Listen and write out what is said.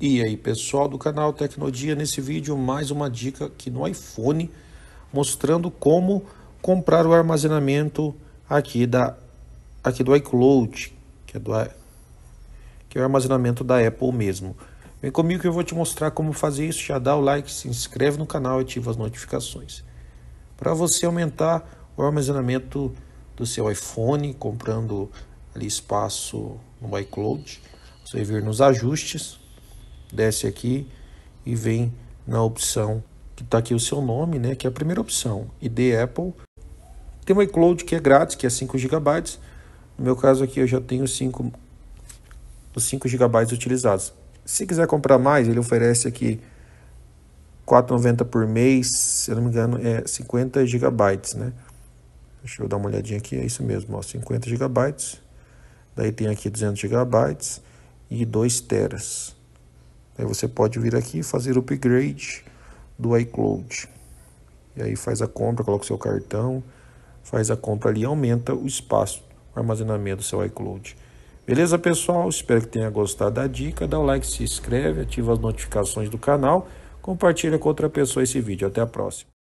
E aí pessoal do canal Tecnodia, nesse vídeo mais uma dica aqui no iPhone mostrando como comprar o armazenamento aqui, da, aqui do iCloud, que é, do, que é o armazenamento da Apple mesmo. Vem comigo que eu vou te mostrar como fazer isso, já dá o like, se inscreve no canal e ativa as notificações. Para você aumentar o armazenamento do seu iPhone, comprando ali espaço no iCloud, você vai vir nos ajustes, desce aqui e vem na opção que está aqui o seu nome, né? Que é a primeira opção, ID Apple. Tem o iCloud que é grátis, que é 5 GB. No meu caso aqui eu já tenho os 5 GB utilizados. Se quiser comprar mais, ele oferece aqui 4,90 por mês, se eu não me engano é 50 GB, né? Deixa eu dar uma olhadinha aqui, é isso mesmo, ó, 50 GB. Daí tem aqui 200 GB e 2 teras. Aí você pode vir aqui e fazer o upgrade do iCloud. E aí faz a compra, coloca o seu cartão, faz a compra ali, aumenta o espaço, o armazenamento do seu iCloud. Beleza, pessoal? Espero que tenha gostado da dica. Dá o like, se inscreve, ativa as notificações do canal, compartilha com outra pessoa esse vídeo. Até a próxima.